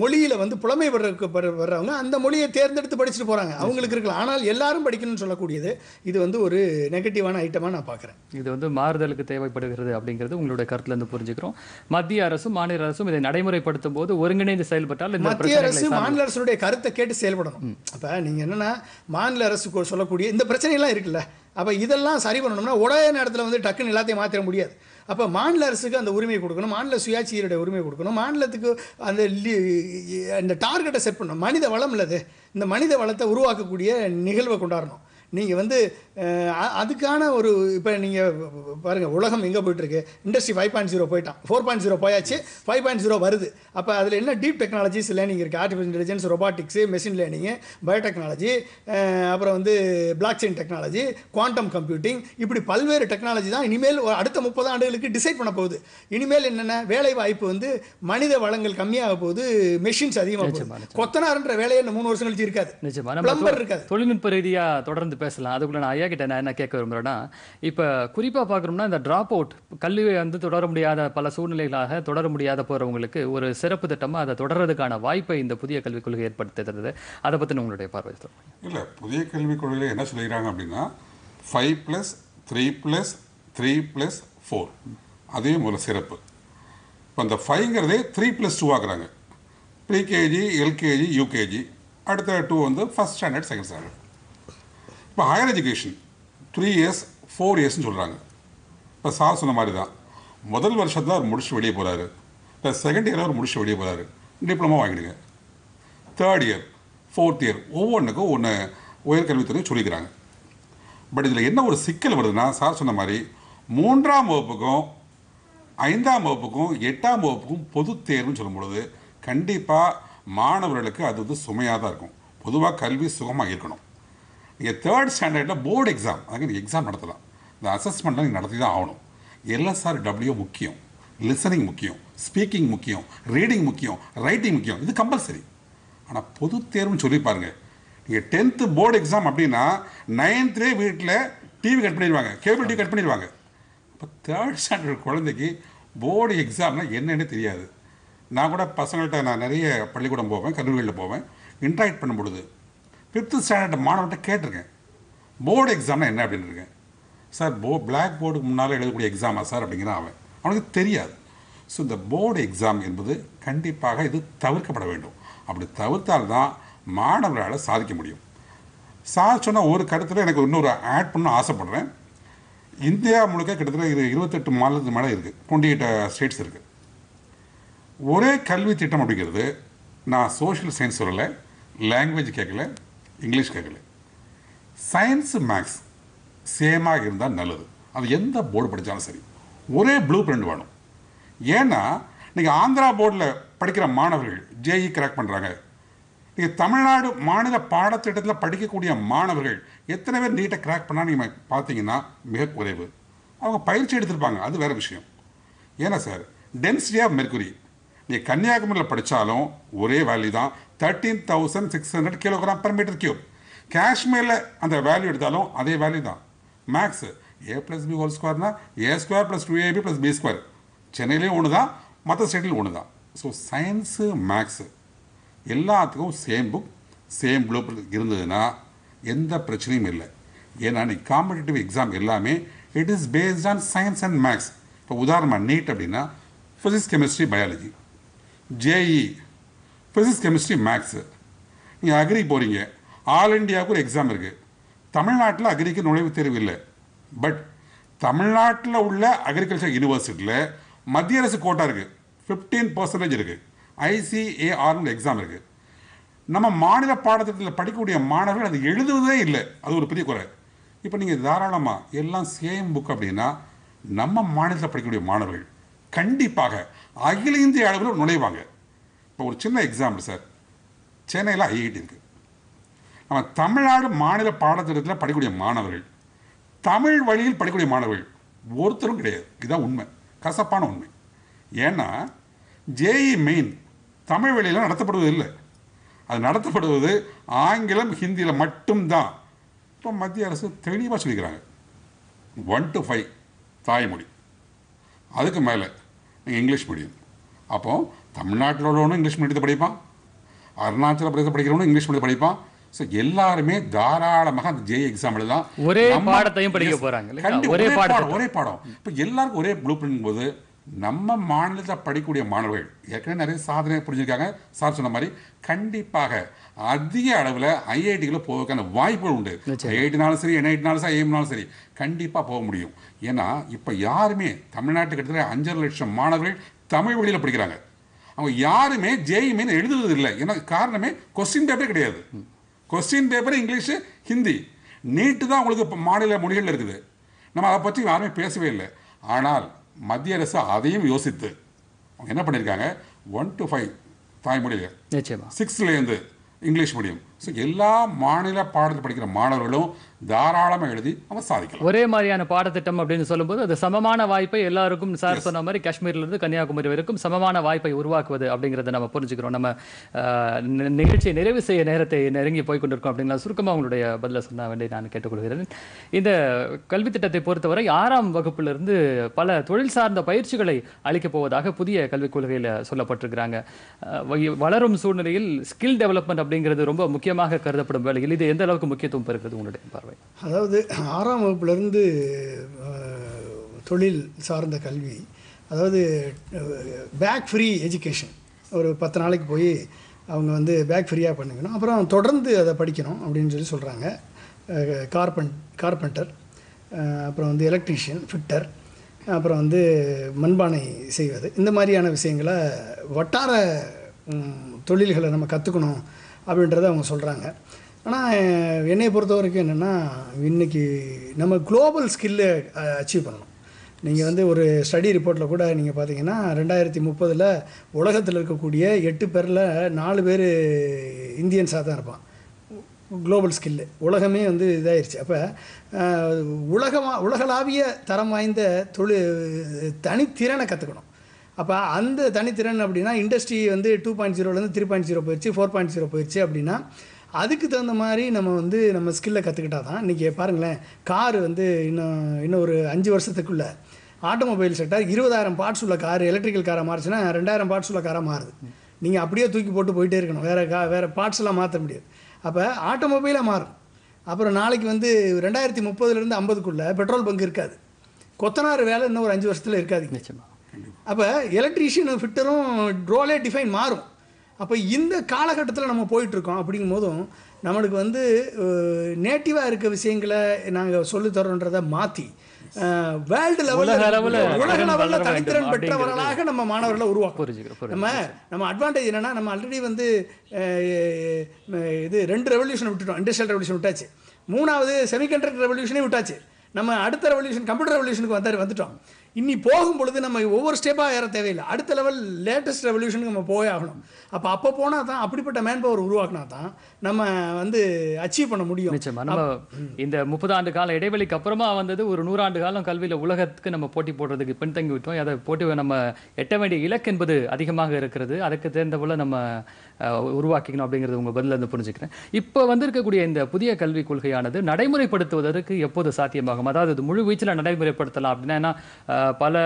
மொழியில் வந்து புலமை பெறக்கு வர்றவங்க அந்த மொழியை தேர்ந்தெடுத்து படிச்சுட்டு போகிறாங்க அவங்களுக்கு இருக்கலாம் ஆனால் எல்லாரும் படிக்கணும்னு சொல்லக்கூடியது இது வந்து ஒரு நெகட்டிவான ஐட்டமாக நான் பார்க்குறேன் இது வந்து மாறுதலுக்கு தேவைப்படுகிறது அப்படிங்கிறது உங்களுடைய கருத்துலேருந்து புரிஞ்சுக்கிறோம் மத்திய அரசும் மாநில அரசும் இதை நடைமுறைப்படுத்தும் போது ஒருங்கிணைந்து செயல்பட்டால் மத்திய அரசு மாநில அரசுடைய கருத்தை கேட்டு செயல்படணும் அப்போ நீங்கள் என்னென்னா மாநில அரசு சொல்லக்கூடிய இந்த பிரச்சனையெல்லாம் இருக்குல்ல இருக்குல்ல அப்போ இதெல்லாம் சரி பண்ணணும்னா உடைய நேரத்தில் வந்து டக்குன்னு எல்லாத்தையும் மாற்றிட முடியாது அப்போ மாநில அரசுக்கு அந்த உரிமையை கொடுக்கணும் மாநில சுயாட்சியருடைய உரிமையை கொடுக்கணும் மாநிலத்துக்கு அந்த அந்த டார்கெட்டை செட் பண்ணணும் மனித வளம் இல்லது இந்த மனித வளத்தை உருவாக்கக்கூடிய நிகழ்வை கொண்டாடணும் நீங்கள் வந்து அதுக்கான ஒரு இப்போ நீங்கள் பாருங்கள் உலகம் எங்கே போயிட்டுருக்கு இண்டஸ்ட்ரி ஃபைவ் பாயிண்ட் ஜீரோ போயிட்டான் ஃபோர் பாயிண்ட் ஜீரோ போயாச்சு ஃபைவ் பாயிண்ட் ஜீரோ வருது அப்போ அதில் என்ன டீப் டெக்னாலஜிஸ் லேர்னிங் இருக்குது artificial intelligence robotics machine learning biotechnology அப்புறம் வந்து blockchain technology quantum computing இப்படி பல்வேறு டெக்னாலஜி தான் இனிமேல் அடுத்த முப்பது ஆண்டுகளுக்கு டிசைட் பண்ண போகுது இனிமேல் என்னென்ன வேலை வாய்ப்பு வந்து மனித வளங்கள் கம்மியாக போகுது மெஷின்ஸ் அதிகமாக போகுது கொத்தனார்ன்ற வேலையை மூணு வருஷம் கழிச்சு இருக்காது இருக்காது தொழில்நுட்ப ரீதியாக தொடர்ந்து பேசலாம் அதுக்குள்ளே நான் ஐயா கிட்ட நான் என்ன கேட்க விரும்புகிறேன்னா இப்போ குறிப்பாக பார்க்குறோம்னா இந்த ட்ராப் அவுட் கல்வியை வந்து தொடர முடியாத பல சூழ்நிலைகளாக தொடர முடியாத போகிறவங்களுக்கு ஒரு சிறப்பு திட்டமாக அதை தொடர்றதுக்கான வாய்ப்பை இந்த புதிய கல்விக் கொள்கை ஏற்படுத்தி தருது அதை பற்றின உங்களுடைய பார்வை இல்லை புதிய கல்விக் கொள்கையில் என்ன சொல்லிக்கிறாங்க அப்படின்னா five plus three plus three plus four அதே ஒரு சிறப்பு இப்போ அந்த ஃபைவ்ங்கிறதே த்ரீ ப்ளஸ் டூ ஆகுறாங்க ப்ரீகேஜி எல்கேஜி யூகேஜி அடுத்த டூ வந்து ஃபஸ்ட் ஸ்டாண்டர்ட் செகண்ட் ஸ்டாண்டர்ட் இப்போ higher education three years four இயர்ஸ்னு சொல்கிறாங்க இப்போ சார் சொன்ன மாதிரி தான் முதல் வருஷத்தில் அவர் முடிச்சு வெளியே போகிறாரு இப்போ செகண்ட் இயர் அவர் முடிச்சு வெளியே போகிறாரு டிப்ளமோ வாங்கிடுங்க தேர்ட் இயர் ஃபோர்த் இயர் ஒவ்வொன்றுக்கும் ஒன்று உயர்கல்வித்துறை சொல்லிக்கிறாங்க பட் இதில் என்ன ஒரு சிக்கல் வருதுன்னா சார் சொன்ன மாதிரி மூன்றாம் வகுப்புக்கும் ஐந்தாம் வகுப்புக்கும் எட்டாம் வகுப்புக்கும் பொது தேர்வுன்னு சொல்லும்பொழுது கண்டிப்பாக மாணவர்களுக்கு அது வந்து சுமையாக தான் இருக்கும் பொதுவாக கல்வி சுகமாக இருக்கணும் நீங்கள் தேர்ட் ஸ்டாண்டர்டில் போர்டு எக்ஸாம் அதுக்கு நீங்கள் எக்ஸாம் நடத்தலாம் இந்த அசஸ்மெண்ட்டில் நீங்கள் நடத்தி தான் ஆகணும் எல்எஸ்ஆர் டபிள்யூ முக்கியம் லிசனிங் முக்கியம் ஸ்பீக்கிங் முக்கியம் ரீடிங் முக்கியம் ரைட்டிங் முக்கியம் இது கம்பல்சரி ஆனால் பொது தேர்வுன்னு சொல்லி பாருங்கள் நீங்கள் டென்த்து போர்டு எக்ஸாம் அப்படின்னா நைன்த்லேயே வீட்டில் டிவி கட் பண்ணிடுவாங்க கேபிள் டிவி கட் பண்ணிடுவாங்க இப்போ தேர்ட் ஸ்டாண்டர்ட் குழந்தைக்கு போர்டு எக்ஸாம்னால் என்னென்னு தெரியாது நான் கூட பசங்கள்கிட்ட நான் நிறைய பள்ளிக்கூடம் போவேன் கல்லூரிகளில் போவேன் இன்ட்ராக்ட் பண்ணும் பொழுது ஃபிஃப்த்து ஸ்டாண்டர்ட் மாணவர்கிட்ட கேட்டிருக்கேன் போர்டு எக்ஸாம்னா என்ன அப்படின்னு இருக்கேன் சார் போ பிளாக் போர்டுக்கு முன்னால் எழுதக்கூடிய எக்ஸாமா சார் அப்படிங்கிற அவன் அவனுக்கு தெரியாது ஸோ இந்த போர்டு எக்ஸாம் என்பது கண்டிப்பாக இது தவிர்க்கப்பட வேண்டும் அப்படி தவிர்த்தால்தான் மாணவர்களால் சாதிக்க முடியும் சார் ஒரு கருத்தில் எனக்கு இன்னொரு ஆட் பண்ணணும்னு ஆசைப்படுறேன் இந்தியா முழுக்க கிட்டத்தட்ட இது இருபத்தெட்டு மாநிலத்துக்கு மேலே இருக்குது டுவெண்ட்டி எயிட் uh, ஸ்டேட்ஸ் இருக்குது ஒரே கல்வி திட்டம் அப்படிங்கிறது நான் சோஷியல் சயின்ஸ் சொல்லலை லாங்குவேஜ் கேட்கல இங்கிலீஷ் கேட்கல சயின்ஸு மேக்ஸ் சேமாக இருந்தால் நல்லது அது எந்த போர்டு படித்தாலும் சரி ஒரே ப்ளூ பிரிண்ட் வேணும் ஏன்னா நீங்கள் ஆந்திரா போர்டில் படிக்கிற மாணவர்கள் ஜேஇ கிராக் e பண்ணுறாங்க நீங்கள் தமிழ்நாடு மாநில பாடத்திட்டத்தில் படிக்கக்கூடிய மாணவர்கள் எத்தனை பேர் நீட்டை கிராக் பண்ணால் நீங்கள் பார்த்தீங்கன்னா மிக குறைவு அவங்க பயிற்சி எடுத்திருப்பாங்க அது வேறு விஷயம் ஏன்னா சார் டென்சிட்டி ஆஃப் மெர்குரி நீ கன்னியாகுமரியில் படித்தாலும் ஒரே வேல்யூ தான் thirteen thousand six hundred kilogram per metre cube காஷ்மீரில் அந்த வேல்யூ எடுத்தாலும் அதே வேல்யூ தான் maths A plus B whole ஸ்கொயர்னா A square plus two AB plus B square சென்னையிலையும் ஒன்று தான் மற்ற ஸ்டேட்லையும் ஒன்று தான் ஸோ சயின்ஸு மேக்ஸு எல்லாத்துக்கும் சேம் புக் சேம் ப்ளூ இருந்ததுன்னா எந்த பிரச்சனையும் இல்லை ஏன்னா நீ காம்படிட்டிவ் எக்ஸாம் எல்லாமே it is based on science and maths இப்போ உதாரணமாக நீட் அப்படின்னா physics chemistry biology JEE physics chemistry maths நீங்கள் அக்ரி போகிறீங்க ஆல் இண்டியாவுக்கு ஒரு எக்ஸாம் இருக்குது தமிழ்நாட்டில் அக்ரிக்கு நுழைவுத் தேர்வு இல்லை பட் தமிழ்நாட்டில் உள்ள அக்ரிகல்ச்சர் யூனிவர்சிட்டியில் மத்திய அரசு கோட்டா இருக்குது ஃபிஃப்டீன் பர்சன்டேஜ் இருக்குது ஐசிஏஆர்னு எக்ஸாம் இருக்குது நம்ம மாநில பாடத்திட்டத்தில் படிக்கக்கூடிய மாணவர்கள் அது எழுதுவதே இல்லை அது ஒரு பெரிய குறை இப்போ நீங்கள் தாராளமாக எல்லாம் சேம் புக் அப்படின்னா நம்ம மாநிலத்தில் படிக்கக்கூடிய மாணவர்கள் கண்டிப்பாக அகில இந்திய அளவில் நுழைவாங்க இப்போ ஒரு சின்ன எக்ஸாம்பிள் சார் சென்னையில் ஐஐடி இருக்குது நம்ம தமிழ்நாடு மாநில பாடத்திட்டத்தில் படிக்கக்கூடிய மாணவர்கள் தமிழ் வழியில் படிக்கக்கூடிய மாணவர்கள் ஒருத்தரும் கிடையாது இதுதான் உண்மை கசப்பான உண்மை ஏன்னா ஜேஇ மெயின் e தமிழ் வழியில் நடத்தப்படுவது இல்லை அது நடத்தப்படுவது ஆங்கிலம் ஹிந்தியில் மட்டும்தான் இப்போ மத்திய அரசு தெளிவாக சொல்லிக்கிறாங்க ஒன் டு ஃபைவ் தாய்மொழி அதுக்கு மேலே இங்கிலீஷ் மீடியம் அப்போது தமிழ்நாட்டில் உள்ளவனும் இங்கிலீஷ் மீடியத்தை படிப்பான் அருணாச்சல பிரதேச படிக்கிறவனும் இங்கிலீஷ் மீடியம் படிப்பான் ஸோ எல்லாருமே தாராளமாக அந்த ஜே எக்ஸாம் e எழுதலாம் ஒரே பாடத்தையும் படிக்க போகிறாங்க ஒரே பாடம் ஒரே பாடம் இப்போ எல்லாருக்கும் ஒரே ப்ளூ பிரிண்ட் போது நம்ம மாநிலத்தில் படிக்கக்கூடிய மாணவர்கள் ஏற்கனவே நிறைய சாதனை புரிஞ்சிருக்காங்க சார் சொன்ன மாதிரி கண்டிப்பாக அதிக அளவில் ஐஐடிகளை போவதற்கான வாய்ப்புகள் உண்டு ஐஐடினாலும் சரி என்ஐடினாலும் சரி ஐஎம்னாலும் சரி கண்டிப்பாக போக முடியும் ஏன்னா இப்போ யாருமே தமிழ்நாட்டுக்கு கிட்டத்தட்ட அஞ்சரை லட்சம் மாணவர்கள் தமிழ் வழியில் படிக்கிறாங்க அவங்க யாருமே ஜேஇ மீன் e e எழுதுறது இல்லை ஏன்னா காரணமே கொஸ்டின் பேப்பரே கிடையாது question paper English Hindi NEET தான் உங்களுக்கு இப்போ மாநில மொழிகளில் இருக்குது நம்ம அதை பற்றி யாருமே பேசவே இல்லை ஆனால் மத்திய அரசு அதையும் யோசித்து அவங்க என்ன பண்ணியிருக்காங்க ஒன் டு ஃபைவ் தாய்மொழியில் சிக்ஸ்லேருந்து இங்கிலீஷ் மீடியம் ஸோ எல்லா மாநில பாடத்தில் படிக்கிற மாணவர்களும் தாராளமாக எழுதி அவர் சாதிக்கலாம் ஒரே மாதிரியான பாடத்திட்டம் அப்படின்னு சொல்லும்போது அது சமமான வாய்ப்பை எல்லாருக்கும் சார் சொன்ன மாதிரி காஷ்மீர்லேருந்து கன்னியாகுமரி வரைக்கும் சமமான வாய்ப்பை உருவாக்குவது அப்படிங்கிறத நம்ம புரிஞ்சுக்கிறோம் நம்ம நிகழ்ச்சியை நிறைவு செய்ய நேரத்தை நெருங்கி போய் கொண்டிருக்கோம் அப்படின்னா சுருக்கமாக உங்களுடைய பதிலை சொன்ன வேண்டிய நான் கேட்டுக்கொள்கிறேன் இந்த கல்வி திட்டத்தை பொறுத்தவரை ஆறாம் வகுப்பிலிருந்து பல தொழில் சார்ந்த பயிற்சிகளை அளிக்கப் போவதாக புதிய கல்விக் கொள்கையில் சொல்லப்பட்டிருக்கிறாங்க வளரும் சூழ்நிலையில் ஸ்கில் டெவலப்மெண்ட் அப்படிங்கிறது ரொம்ப முக்கிய முக்கியமாக கருதப்படும் வேலைகள் இது எந்த அளவுக்கு முக்கியத்துவம் பெறுகிறது உங்களுடைய பார்வை அதாவது ஆறாம் வகுப்புலேருந்து தொழில் சார்ந்த கல்வி அதாவது பேக் ஃப்ரீ எஜுகேஷன் ஒரு பத்து நாளைக்கு போய் அவங்க வந்து பேக் ஃப்ரீயாக பண்ணிக்கணும் அப்புறம் தொடர்ந்து அதை படிக்கணும் அப்படின்னு சொல்லி சொல்கிறாங்க கார்பன் கார்பெண்டர் அப்புறம் வந்து எலக்ட்ரீஷியன் ஃபிட்டர் அப்புறம் வந்து மண்பானை செய்வது இந்த மாதிரியான விஷயங்களை வட்டார தொழில்களை நம்ம கற்றுக்கணும் அப்படின்றத அவங்க சொல்கிறாங்க ஆனால் என்னை பொறுத்த வரைக்கும் என்னென்னா இன்றைக்கி நம்ம குளோபல் ஸ்கில்லு அச்சீவ் பண்ணணும் நீங்கள் வந்து ஒரு ஸ்டடி ரிப்போர்ட்டில் கூட நீங்கள் பார்த்தீங்கன்னா ரெண்டாயிரத்தி முப்பதில் உலகத்தில் இருக்கக்கூடிய எட்டு பேரில் நாலு பேர் இந்தியன்ஸாக தான் இருப்பான் குளோபல் ஸ்கில்லு உலகமே வந்து இதாயிருச்சு அப்போ உலகமாக உலகளாவிய தரம் வாய்ந்த தொழில் தனித்திறனை கற்றுக்கணும் அப்போ அந்த தனித்திறன் அப்படின்னா இண்டஸ்ட்ரி வந்து டூ பாயிண்ட் ஜீரோலேருந்து த்ரீ பாயிண்ட் ஜீரோ போயிடுச்சு ஃபோர் பாயிண்ட் ஜீரோ போயிடுச்சு அப்படின்னா அதுக்கு தகுந்த மாதிரி நம்ம வந்து நம்ம ஸ்கில்லை கற்றுக்கிட்டா தான் இன்றைக்கி பாருங்களேன் கார் வந்து இன்னும் இன்னும் ஒரு அஞ்சு வருஷத்துக்குள்ளே ஆட்டோமொபைல் செட்டாக இருபதாயிரம் பார்ட்ஸ் உள்ள கார் எலக்ட்ரிக்கல் காராக மாறுச்சுன்னா ரெண்டாயிரம் பார்ட்ஸ் உள்ள காராக மாறுது நீங்கள் அப்படியே தூக்கி போட்டு போயிட்டே இருக்கணும் வேறு கா வேறு பார்ட்ஸ்லாம் மாற்ற முடியாது அப்போ ஆட்டோமொபைலாக மாறும் அப்புறம் நாளைக்கு வந்து ரெண்டாயிரத்தி முப்பதுலேருந்து ஐம்பதுக்குள்ளே பெட்ரோல் பங்க் இருக்காது கொத்தனார் வேலை இன்னும் ஒரு அஞ்சு வருஷத்தில் இருக்காது நிச்சயமாக அப்போ எலக்ட்ரீஷியன் ஃபிட்டரும் ரோலே டிஃபைன் மாறும் அப்போ இந்த காலகட்டத்தில் நம்ம போயிட்டுருக்கோம் அப்படிங்கும் போதும் நம்மளுக்கு வந்து நேட்டிவாக இருக்க விஷயங்களை நாங்கள் சொல்லித்தரோன்றதை மாற்றி வேர்ல்டு லெவலில் உலக லெவலில் தனித்திறன் பெற்றவர்களாக நம்ம மாணவர்களை உருவாக்க நம்ம நம்ம அட்வான்டேஜ் என்னென்னா நம்ம ஆல்ரெடி வந்து இது ரெண்டு ரெவல்யூஷன் விட்டுட்டோம் இண்டஸ்ட்ரியல் ரெவல்யூஷன் விட்டாச்சு மூணாவது செமிகண்டக்டர் ரெவல்யூஷனே விட்டாச்சு நம்ம அடுத்த ரெவல்யூஷன் கம்ப்யூட்டர் ரெவல்யூஷனுக்கு வந்தார் வந்துட்டோம் இன்னி போகும் பொழுது நம்ம ஒவ்வொரு ஸ்டெப்பாக ஏற தேவையில்லை அடுத்த லெவல் லேட்டஸ்ட் ரெவல்யூஷனுக்கு நம்ம போய் ஆகணும் அப்போ அப்போ போனால் தான் அப்படிப்பட்ட மேன் பவர் உருவாக்கினா தான் நம்ம வந்து அச்சீவ் பண்ண முடியும் நிச்சயமா நம்ம இந்த முப்பது ஆண்டு கால இடைவெளிக்கு அப்புறமா வந்தது ஒரு நூறாண்டு காலம் கல்வியில் உலகத்துக்கு நம்ம போட்டி போடுறதுக்கு பின்தங்கி விட்டோம் அதை போட்டி நம்ம எட்ட வேண்டிய இலக்கு என்பது அதிகமாக இருக்கிறது அதுக்கு தேர்ந்த நம்ம உருவாக்கிக்கணும் அப்படிங்கிறது உங்கள் பதிலில் இருந்து புரிஞ்சுக்கிறேன் இப்போ வந்திருக்கக்கூடிய இந்த புதிய கல்விக் கொள்கையானது நடைமுறைப்படுத்துவதற்கு எப்போது சாத்தியமாகும் அதாவது இது முழு வீச்சில் நடைமுறைப்படுத்தலாம் அப்படின்னா ஏன்னா பல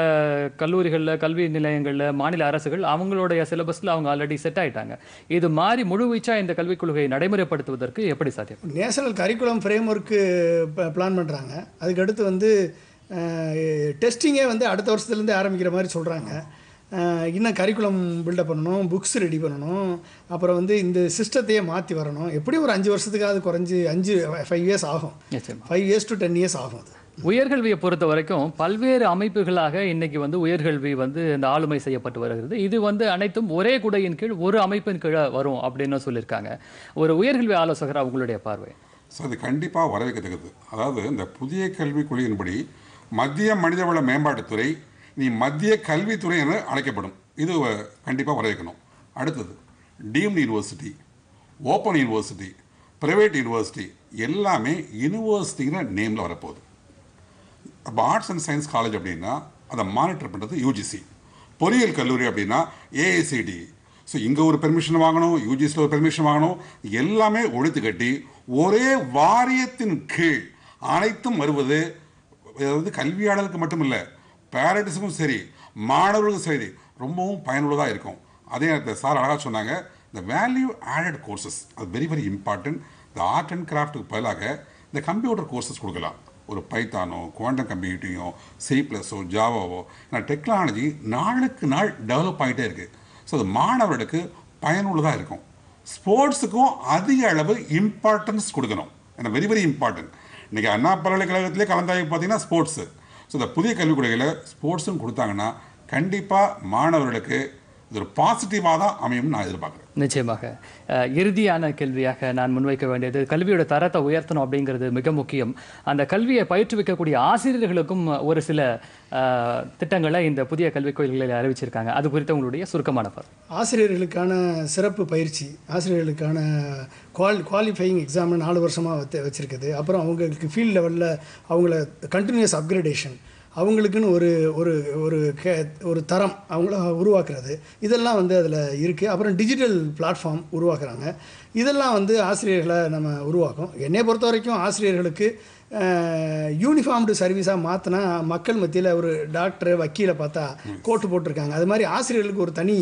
கல்லூரிகளில் கல்வி நிலையங்களில் மாநில அரசுகள் அவங்களுடைய சிலபஸில் அவங்க ஆல்ரெடி செட் செட் ஆயிட்டாங்க இது மாதிரி முழுவீச்சா இந்த கல்விக் கொள்கையை நடைமுறைப்படுத்துவதற்கு எப்படி சாத்தியம் national curriculum framework plan பண்ணுறாங்க அதுக்கடுத்து வந்து டெஸ்டிங்கே வந்து அடுத்த வருஷத்துலேருந்து ஆரம்பிக்கிற மாதிரி சொல்கிறாங்க இன்னும் கரிக்குலம் பில்டப் பண்ணணும் புக்ஸ் ரெடி பண்ணணும் அப்புறம் வந்து இந்த சிஸ்டத்தையே மாற்றி வரணும் எப்படியும் ஒரு அஞ்சு வருஷத்துக்காவது குறைஞ்சி அஞ்சு ஃபைவ் இயர்ஸ் ஆகும் five years to ten years ஆகும் அது உயர்கல்வியை பொறுத்த வரைக்கும் பல்வேறு அமைப்புகளாக இன்னைக்கு வந்து உயர்கல்வி வந்து இந்த ஆளுமை செய்யப்பட்டு வருகிறது இது வந்து அனைத்தும் ஒரே குடையின் கீழ் ஒரு அமைப்பின் கீழே வரும் அப்படின்னு சொல்லியிருக்காங்க ஒரு உயர்கல்வி ஆலோசகர் அவங்களுடைய பார்வை ஸோ இது கண்டிப்பாக வரவேற்கத்தக்கது அதாவது இந்த புதிய கல்விக் கொள்கையின்படி மத்திய மனிதவள மேம்பாட்டுத்துறை நீ மத்திய கல்வித்துறை என அழைக்கப்படும் இது கண்டிப்பாக வரவேற்கணும் அடுத்தது deemed university open university private university எல்லாமே யூனிவர்சிட்டிங்கிற நேமில் வரப்போகுது இப்போ ஆர்ட்ஸ் அண்ட் சயின்ஸ் காலேஜ் அப்படின்னா அதை மானிட்டர் பண்ணுறது யூஜிசி பொறியியல் கல்லூரி அப்படின்னா ஏஐசிடி ஸோ இங்கே ஒரு பெர்மிஷன் வாங்கணும் யூஜிசியில் ஒரு பெர்மிஷன் வாங்கணும் எல்லாமே ஒழித்து கட்டி ஒரே வாரியத்தின் கீழ் அனைத்தும் வருவது அதாவது கல்வியாளருக்கு மட்டும் இல்லை பேரண்ட்ஸுக்கும் சரி மாணவர்களுக்கும் சரி ரொம்பவும் பயனுள்ளதாக இருக்கும் அதே நேரத்தில் சார் அழகாக சொன்னாங்க இந்த வேல்யூ ஆடட் கோர்சஸ் அது வெரி வெரி இம்பார்ட்டன்ட் இந்த ஆர்ட் அண்ட் கிராஃப்ட்டுக்கு பதிலாக இந்த கம்ப்யூட்டர் கோர்சஸ் கொடுக்கலாம் ஒரு பைத்தானோ குவாண்டம் கம்ப்யூட்டிங்கோ சி ப்ளஸோ ஜாவாவோ டெக்னாலஜி நாளுக்கு நாள் டெவலப் ஆகிட்டே இருக்குது ஸோ அது மாணவர்களுக்கு பயனுள்ளதாக இருக்கும் ஸ்போர்ட்ஸுக்கும் அதிக அளவு இம்பார்ட்டன்ஸ் கொடுக்கணும் ஏன்னா வெரி வெரி இம்பார்ட்டன்ட் இன்றைக்கி அண்ணா பல்கலைக்கழகத்திலே கலந்தாய்வு பார்த்தீங்கன்னா ஸ்போர்ட்ஸு ஸோ இந்த புதிய கல்விக் கொள்கையில் ஸ்போர்ட்ஸும் கொடுத்தாங்கன்னா கண்டிப்பாக மாணவர்களுக்கு இது ஒரு பாசிட்டிவாக தான் அமையும் நான் எதிர்பார்க்குறேன் நிச்சயமாக இறுதியான கேள்வியாக நான் முன்வைக்க வேண்டியது கல்வியோட தரத்தை உயர்த்தணும் அப்படிங்கிறது மிக முக்கியம் அந்த கல்வியை பயிற்றுவிக்கக்கூடிய ஆசிரியர்களுக்கும் ஒரு சில திட்டங்களை இந்த புதிய கல்விக் கோயில்களில் அறிவிச்சிருக்காங்க அது குறித்து உங்களுடைய சுருக்கமான பார் ஆசிரியர்களுக்கான சிறப்பு பயிற்சி ஆசிரியர்களுக்கான குவால் குவாலிஃபையிங் எக்ஸாம்னு நாலு வருஷமாக வச்சிருக்குது அப்புறம் அவங்களுக்கு ஃபீல்ட் லெவலில் அவங்கள கண்டினியூஸ் அப்கிரேடேஷன் அவங்களுக்குன்னு ஒரு ஒரு ஒரு கே ஒரு தரம் அவங்கள உருவாக்குறது இதெல்லாம் வந்து அதில் இருக்குது அப்புறம் டிஜிட்டல் பிளாட்ஃபார்ம் உருவாக்குறாங்க இதெல்லாம் வந்து ஆசிரியர்களை நம்ம உருவாக்கும் என்னை பொறுத்த வரைக்கும் ஆசிரியர்களுக்கு யூனிஃபார்ம்டு சர்வீஸாக மாற்றினா மக்கள் மத்தியில் ஒரு டாக்டர் வக்கீலை பார்த்தா கோட்டு போட்டிருக்காங்க அது மாதிரி ஆசிரியர்களுக்கு ஒரு தனி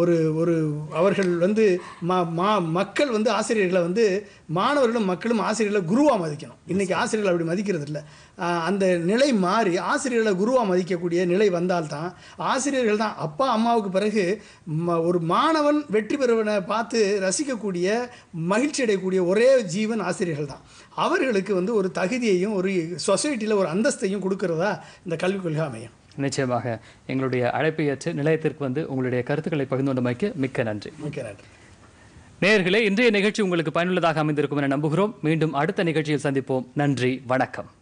ஒரு ஒரு அவர்கள் வந்து மா மா மக்கள் வந்து ஆசிரியர்களை வந்து மாணவர்களும் மக்களும் ஆசிரியர்களை குருவாக மதிக்கணும் இன்றைக்கி ஆசிரியர்கள் அப்படி மதிக்கிறது இல்லை அந்த நிலை மாறி ஆசிரியர்களை குருவாக மதிக்கக்கூடிய நிலை வந்தால்தான் ஆசிரியர்கள் தான் அப்பா அம்மாவுக்கு பிறகு ஒரு மாணவன் வெற்றி பெறுவனை பார்த்து ரசிக்கக்கூடிய மகிழ்ச்சி அடையக்கூடிய ஒரே ஜீவன் ஆசிரியர்கள் தான் அவர்களுக்கு வந்து ஒரு தகுதியையும் ஒரு சொசைட்டியில் ஒரு அந்தஸ்தையும் கொடுக்கறதா இந்த கல்விக் கொள்கை அமையும் நிச்சயமாக எங்களுடைய அழைப்பை ஏற்று நிலையத்திற்கு வந்து உங்களுடைய கருத்துக்களை பகிர்ந்து கொண்டமைக்கு மிக்க நன்றி மிக்க நன்றி நேர்களே இன்றைய நிகழ்ச்சி உங்களுக்கு பயனுள்ளதாக அமைந்திருக்கும் என நம்புகிறோம் மீண்டும் அடுத்த நிகழ்ச்சியில் சந்திப்போம் நன்றி வணக்கம்